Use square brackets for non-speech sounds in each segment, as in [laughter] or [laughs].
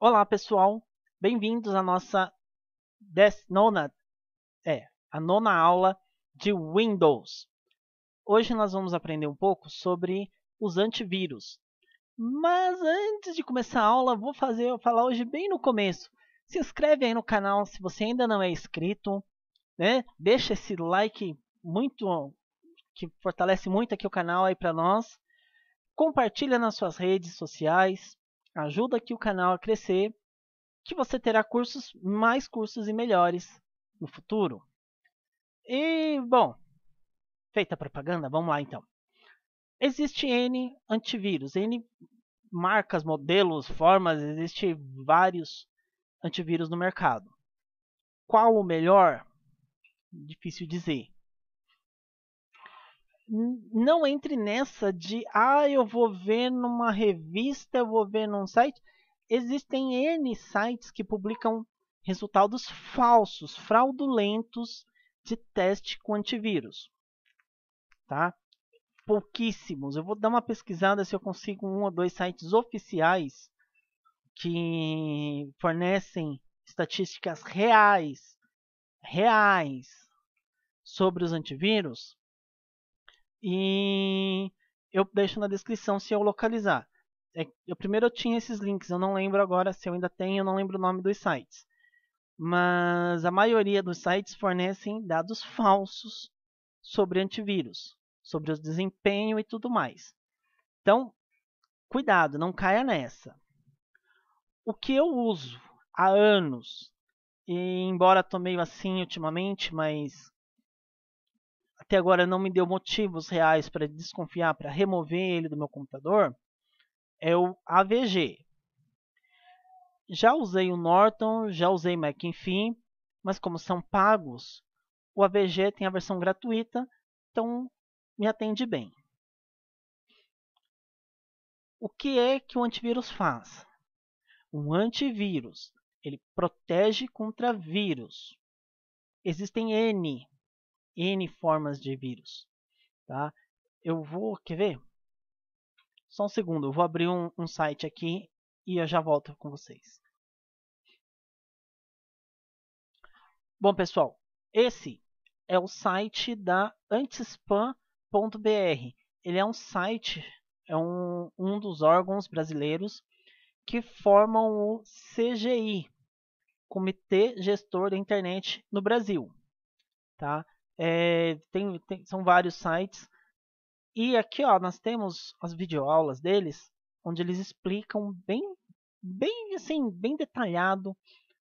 Olá, pessoal. Bem-vindos à nossa nona, é, a nona aula de Windows. Hoje nós vamos aprender um pouco sobre os antivírus. Mas antes de começar a aula, vou fazer eu falar hoje bem no começo. Se inscreve aí no canal se você ainda não é inscrito, né? Deixa esse like muito que fortalece muito aqui o canal aí para nós. Compartilha nas suas redes sociais, ajuda aqui o canal a crescer, que você terá cursos, mais cursos e melhores no futuro. E, bom, feita a propaganda, vamos lá então. Existe N antivírus, N marcas, modelos, formas, existem vários antivírus no mercado. Qual o melhor? Difícil dizer não entre nessa de ah, eu vou ver numa revista, eu vou ver num site. Existem N sites que publicam resultados falsos, fraudulentos de teste com antivírus. Tá? Pouquíssimos. Eu vou dar uma pesquisada se eu consigo um ou dois sites oficiais que fornecem estatísticas reais, reais sobre os antivírus e eu deixo na descrição se eu localizar. É eu primeiro eu tinha esses links, eu não lembro agora se eu ainda tenho, eu não lembro o nome dos sites. Mas a maioria dos sites fornecem dados falsos sobre antivírus, sobre o desempenho e tudo mais. Então, cuidado, não caia nessa. O que eu uso há anos, e embora tô meio assim ultimamente, mas até agora não me deu motivos reais para desconfiar, para remover ele do meu computador, é o AVG. Já usei o Norton, já usei enfim. mas como são pagos, o AVG tem a versão gratuita, então me atende bem. O que é que o antivírus faz? Um antivírus, ele protege contra vírus. Existem N N formas de vírus. Tá? Eu vou, quer ver? Só um segundo, eu vou abrir um, um site aqui e eu já volto com vocês. Bom, pessoal, esse é o site da antispam.br. Ele é um site, é um, um dos órgãos brasileiros que formam o CGI, Comitê Gestor da Internet no Brasil. Tá? É, tem, tem, são vários sites. E aqui ó, nós temos as videoaulas deles, onde eles explicam bem, bem assim, bem detalhado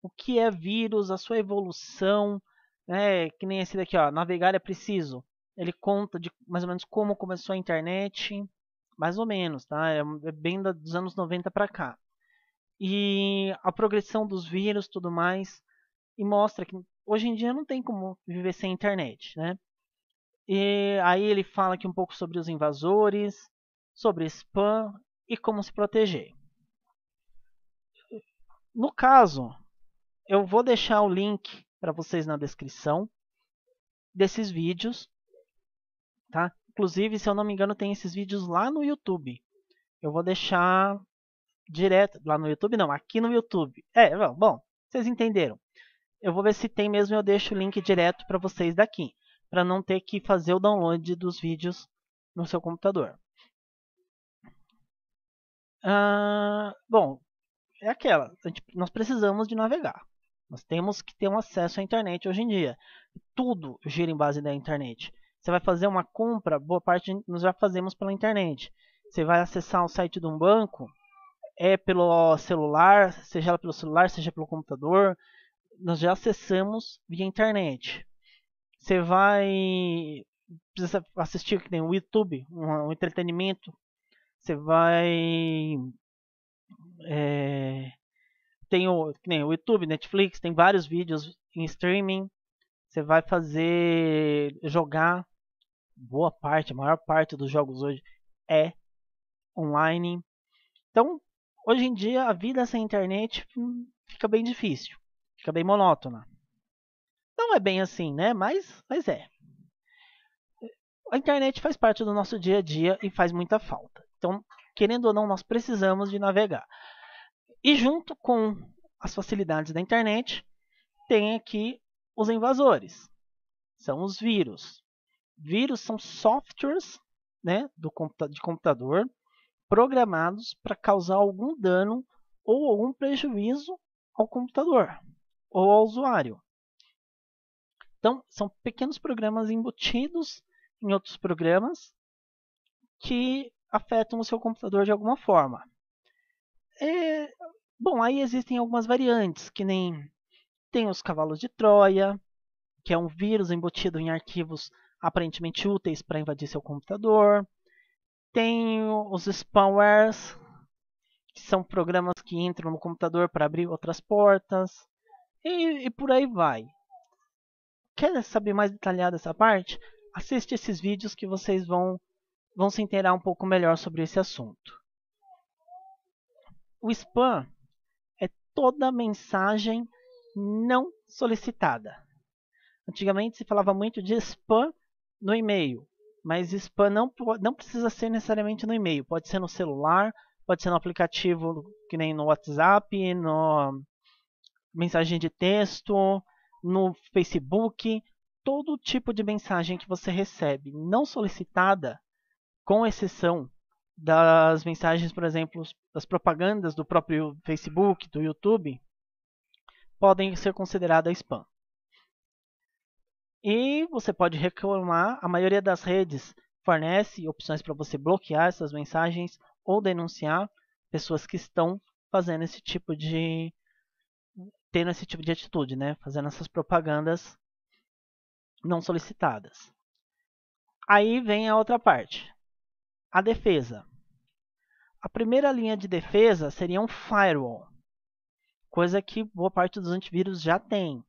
o que é vírus, a sua evolução, né? Que nem esse daqui, ó, navegar é preciso. Ele conta de mais ou menos como começou a internet, mais ou menos, tá? É, é bem dos anos 90 para cá. E a progressão dos vírus, tudo mais, e mostra que hoje em dia não tem como viver sem internet, né? E aí ele fala aqui um pouco sobre os invasores, sobre spam e como se proteger. No caso, eu vou deixar o link para vocês na descrição desses vídeos, tá? Inclusive, se eu não me engano, tem esses vídeos lá no YouTube. Eu vou deixar direto lá no YouTube, não, aqui no YouTube. É, bom, vocês entenderam. Eu vou ver se tem mesmo eu deixo o link direto para vocês daqui, para não ter que fazer o download dos vídeos no seu computador. Ah, bom, é aquela, gente, nós precisamos de navegar. Nós temos que ter um acesso à internet hoje em dia. Tudo gira em base da internet. Você vai fazer uma compra, boa parte nós já fazemos pela internet. Você vai acessar o site de um banco, é pelo celular, seja pelo celular, seja pelo computador nós já acessamos via internet. Você vai precisa assistir que tem o YouTube, um, um entretenimento. Você vai é, tem o que nem o YouTube, Netflix, tem vários vídeos em streaming. Você vai fazer jogar boa parte, a maior parte dos jogos hoje é online. Então, hoje em dia a vida sem internet hum, fica bem difícil fica bem monótona. Não é bem assim, né? Mas, mas é. A internet faz parte do nosso dia a dia e faz muita falta. Então, querendo ou não, nós precisamos de navegar. E junto com as facilidades da internet, tem aqui os invasores. São os vírus. Vírus são softwares né, do computa de computador programados para causar algum dano ou algum prejuízo ao computador ou ao usuário. Então, são pequenos programas embutidos em outros programas que afetam o seu computador de alguma forma. É, bom, aí existem algumas variantes, que nem tem os cavalos de Troia, que é um vírus embutido em arquivos aparentemente úteis para invadir seu computador. Tem os spamwares, que são programas que entram no computador para abrir outras portas. E, e por aí vai. Quer saber mais detalhado essa parte? Assiste esses vídeos que vocês vão, vão se inteirar um pouco melhor sobre esse assunto. O spam é toda mensagem não solicitada. Antigamente se falava muito de spam no e-mail, mas spam não, não precisa ser necessariamente no e-mail, pode ser no celular, pode ser no aplicativo que nem no WhatsApp, no, mensagem de texto, no Facebook, todo tipo de mensagem que você recebe não solicitada, com exceção das mensagens, por exemplo, das propagandas do próprio Facebook, do YouTube, podem ser consideradas spam. E você pode reclamar, a maioria das redes fornece opções para você bloquear essas mensagens ou denunciar pessoas que estão fazendo esse tipo de tendo esse tipo de atitude, né? Fazendo essas propagandas não solicitadas. Aí vem a outra parte, a defesa. A primeira linha de defesa seria um firewall, coisa que boa parte dos antivírus já tem.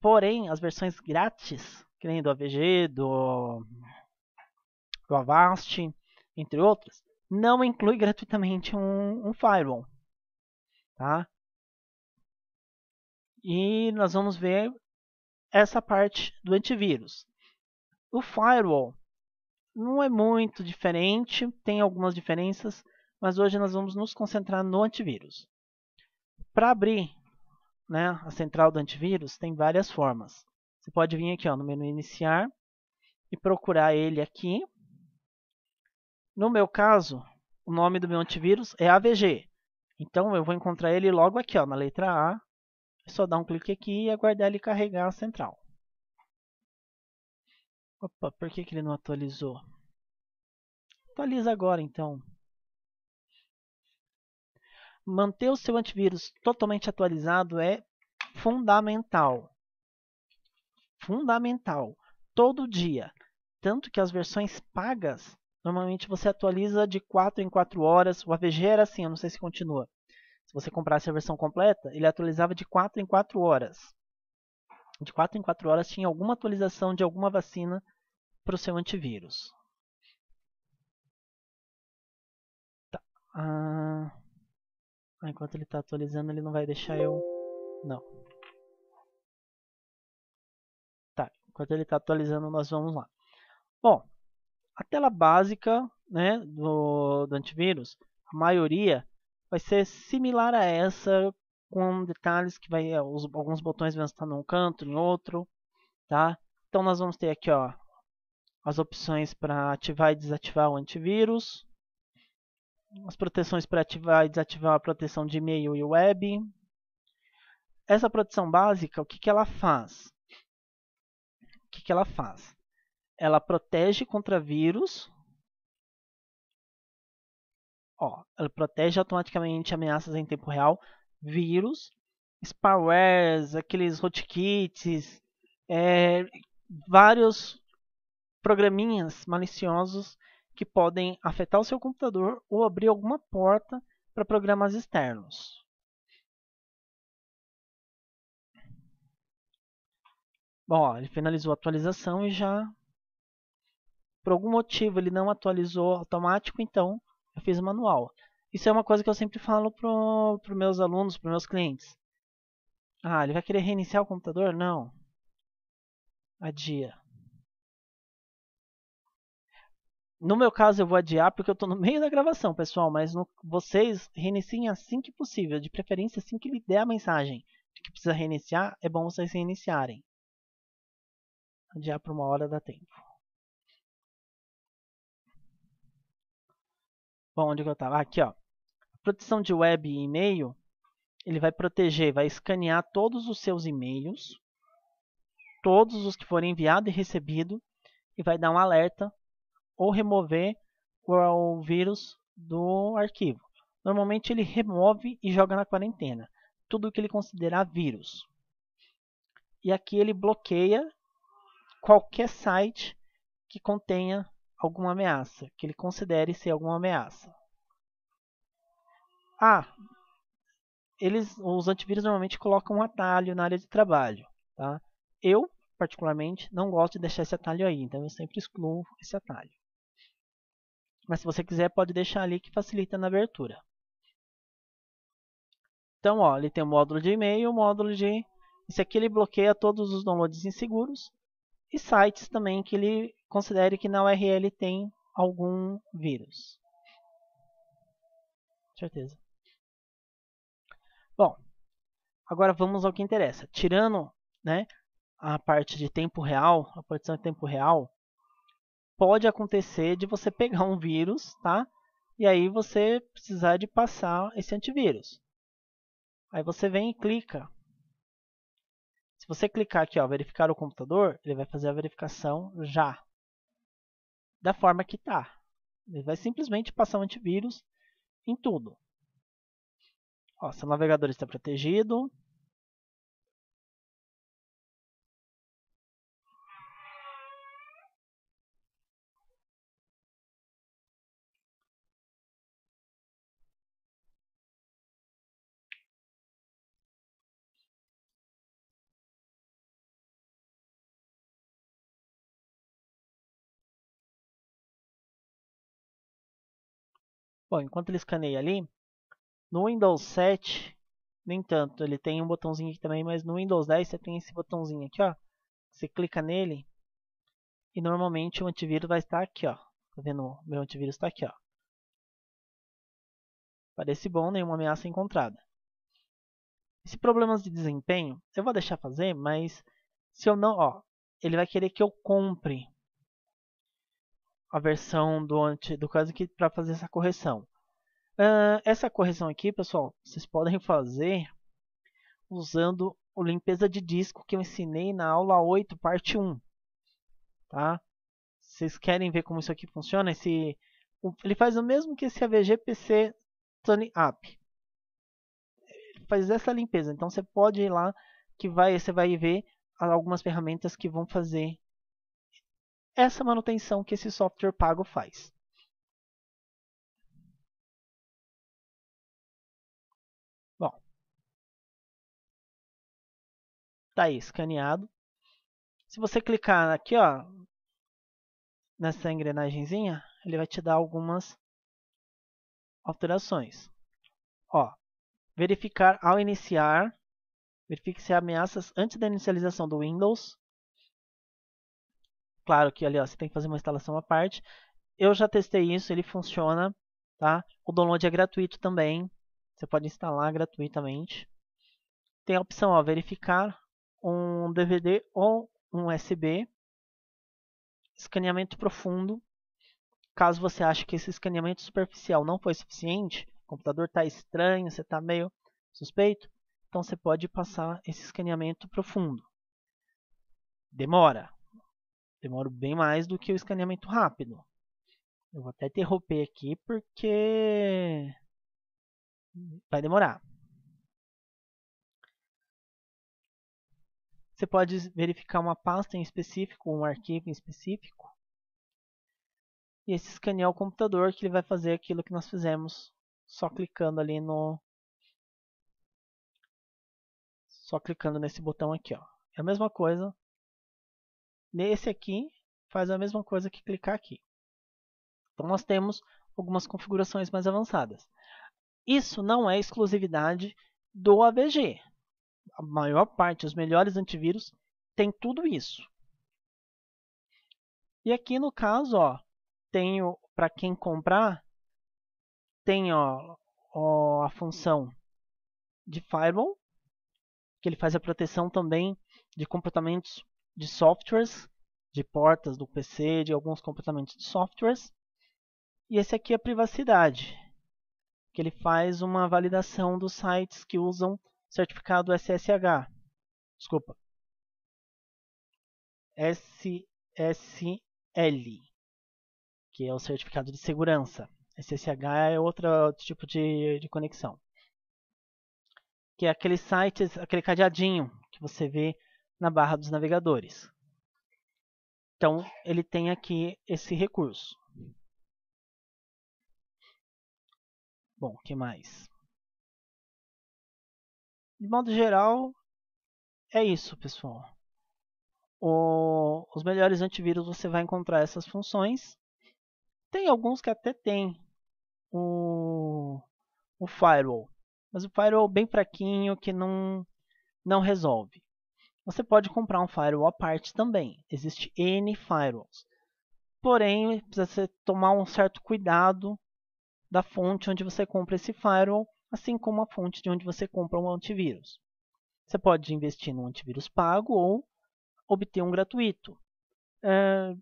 Porém, as versões grátis, que nem do AVG, do, do Avast, entre outras, não inclui gratuitamente um, um firewall. Tá? e nós vamos ver essa parte do antivírus. O firewall não é muito diferente, tem algumas diferenças, mas hoje nós vamos nos concentrar no antivírus. Para abrir né, a central do antivírus, tem várias formas. Você pode vir aqui ó, no menu iniciar e procurar ele aqui. No meu caso, o nome do meu antivírus é AVG. Então eu vou encontrar ele logo aqui ó, na letra A, é só dar um clique aqui e aguardar ele carregar a central. Opa, por que, que ele não atualizou? Atualiza agora então. Manter o seu antivírus totalmente atualizado é fundamental. Fundamental. Todo dia. Tanto que as versões pagas, normalmente você atualiza de 4 em 4 horas. O AVG era assim, eu não sei se continua. Se você comprasse a versão completa, ele atualizava de 4 em 4 horas. De 4 em 4 horas tinha alguma atualização de alguma vacina para o seu antivírus. Tá. Ah, enquanto ele está atualizando, ele não vai deixar eu... Não. Tá, enquanto ele está atualizando, nós vamos lá. Bom, a tela básica né, do, do antivírus, a maioria vai ser similar a essa, com detalhes que vai é, os, alguns botões vão estar num canto, em outro, tá? Então nós vamos ter aqui, ó, as opções para ativar e desativar o antivírus, as proteções para ativar e desativar a proteção de e-mail e web. Essa proteção básica, o que, que ela faz? O que, que ela faz? Ela protege contra vírus, Ó, ela protege automaticamente ameaças em tempo real, vírus, spamwares, aqueles hotkits, é, vários programinhas maliciosos que podem afetar o seu computador ou abrir alguma porta para programas externos. Bom, ele finalizou a atualização e já por algum motivo ele não atualizou automático, então eu fiz manual. Isso é uma coisa que eu sempre falo para os meus alunos, para meus clientes. Ah, ele vai querer reiniciar o computador? Não. Adia. No meu caso, eu vou adiar porque eu estou no meio da gravação, pessoal. Mas no, vocês reiniciem assim que possível. De preferência, assim que lhe der a mensagem que precisa reiniciar, é bom vocês reiniciarem. Adiar para uma hora dá tempo. Bom, onde que eu estava? aqui, ó. Proteção de web e e-mail, ele vai proteger, vai escanear todos os seus e-mails, todos os que forem enviado e recebido, e vai dar um alerta ou remover o vírus do arquivo. Normalmente ele remove e joga na quarentena tudo o que ele considerar vírus. E aqui ele bloqueia qualquer site que contenha alguma ameaça, que ele considere ser alguma ameaça. Ah, eles, os antivírus normalmente colocam um atalho na área de trabalho. Tá? Eu, particularmente, não gosto de deixar esse atalho aí, então eu sempre excluo esse atalho. Mas se você quiser, pode deixar ali que facilita na abertura. Então, ó, ele tem o módulo de e-mail, o módulo de... Esse aqui ele bloqueia todos os downloads inseguros e sites também que ele considere que na URL tem algum vírus. Certeza. Bom, agora vamos ao que interessa. Tirando né, a parte de tempo real, a produção de tempo real, pode acontecer de você pegar um vírus, tá? E aí você precisar de passar esse antivírus. Aí você vem e clica. Se você clicar aqui, ó, verificar o computador, ele vai fazer a verificação já da forma que está. Ele vai simplesmente passar um antivírus em tudo. Ó, seu navegador está protegido, Bom, enquanto ele escaneia ali, no Windows 7, nem tanto, ele tem um botãozinho aqui também, mas no Windows 10 você tem esse botãozinho aqui, ó. Você clica nele e normalmente o antivírus vai estar aqui, ó. Tá vendo? O meu antivírus está aqui, ó. Parece bom, nenhuma ameaça encontrada. Esse problemas de desempenho, eu vou deixar fazer, mas se eu não, ó, ele vai querer que eu compre a versão do, anti, do caso aqui para fazer essa correção. Uh, essa correção aqui, pessoal, vocês podem fazer usando o limpeza de disco que eu ensinei na aula 8, parte 1. Tá? Vocês querem ver como isso aqui funciona? Esse, ele faz o mesmo que esse AVG PC Sunny App. Ele faz essa limpeza. Então você pode ir lá que vai, você vai ver algumas ferramentas que vão fazer essa manutenção que esse software pago faz. Bom, tá aí, escaneado. Se você clicar aqui, ó, nessa engrenagemzinha, ele vai te dar algumas alterações. Ó, verificar ao iniciar, verifique se há ameaças antes da inicialização do Windows, Claro que ali ó, você tem que fazer uma instalação à parte. Eu já testei isso, ele funciona. Tá? O download é gratuito também. Você pode instalar gratuitamente. Tem a opção ó, verificar um DVD ou um USB. Escaneamento profundo. Caso você ache que esse escaneamento superficial não foi suficiente, o computador está estranho, você está meio suspeito, então você pode passar esse escaneamento profundo. Demora, demoro bem mais do que o escaneamento rápido. Eu vou até interromper aqui porque vai demorar. Você pode verificar uma pasta em específico, um arquivo em específico. E esse escanear o computador que ele vai fazer aquilo que nós fizemos só clicando ali no... Só clicando nesse botão aqui. Ó. É a mesma coisa, Nesse aqui, faz a mesma coisa que clicar aqui. Então, nós temos algumas configurações mais avançadas. Isso não é exclusividade do AVG. A maior parte, os melhores antivírus, tem tudo isso. E aqui, no caso, ó, tenho para quem comprar, tem ó, ó, a função de firewall, que ele faz a proteção também de comportamentos de softwares, de portas do PC, de alguns comportamentos de softwares. E esse aqui é a privacidade, que ele faz uma validação dos sites que usam certificado SSH. Desculpa. SSL, que é o certificado de segurança. SSH é outro, tipo de, de conexão. Que é aquele site, aquele cadeadinho que você vê na barra dos navegadores. Então, ele tem aqui esse recurso. Bom, o que mais? De modo geral, é isso, pessoal. O, os melhores antivírus você vai encontrar essas funções. Tem alguns que até tem o, o firewall, mas o firewall bem fraquinho que não, não resolve. Você pode comprar um firewall à parte também. Existe N firewalls. Porém, precisa tomar um certo cuidado da fonte onde você compra esse firewall, assim como a fonte de onde você compra um antivírus. Você pode investir num antivírus pago ou obter um gratuito. É,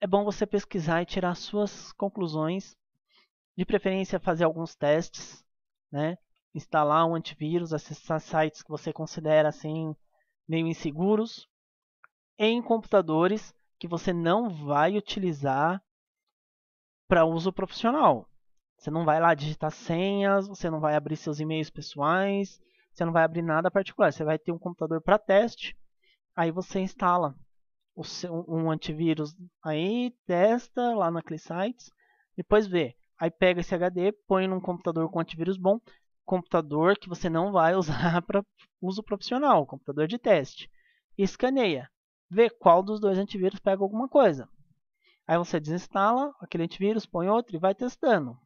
é bom você pesquisar e tirar suas conclusões, de preferência fazer alguns testes, né? instalar um antivírus, acessar sites que você considera assim meio inseguros, em computadores que você não vai utilizar para uso profissional. Você não vai lá digitar senhas, você não vai abrir seus e-mails pessoais, você não vai abrir nada particular. Você vai ter um computador para teste, aí você instala seu, um antivírus aí, testa lá naqueles sites, depois vê. Aí pega esse HD, põe num computador com antivírus bom, computador que você não vai usar [laughs] para uso profissional, computador de teste. Escaneia, vê qual dos dois antivírus pega alguma coisa. Aí você desinstala aquele antivírus, põe outro e vai testando.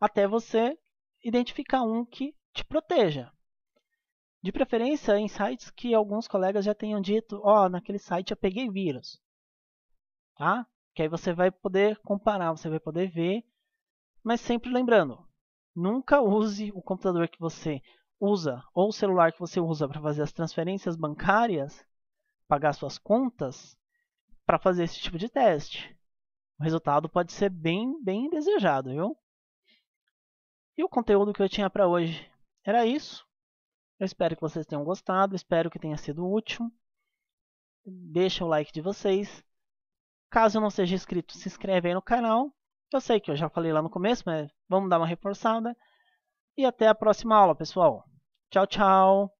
Até você identificar um que te proteja. De preferência em sites que alguns colegas já tenham dito, ó, oh, naquele site eu peguei vírus. Tá? Que aí você vai poder comparar, você vai poder ver, mas sempre lembrando, Nunca use o computador que você usa ou o celular que você usa para fazer as transferências bancárias, pagar suas contas, para fazer esse tipo de teste. O resultado pode ser bem, bem desejado, viu? E o conteúdo que eu tinha para hoje era isso. Eu espero que vocês tenham gostado, espero que tenha sido útil. Deixa o like de vocês. Caso não seja inscrito, se inscreve aí no canal eu sei que eu já falei lá no começo, mas vamos dar uma reforçada. E até a próxima aula, pessoal. Tchau, tchau.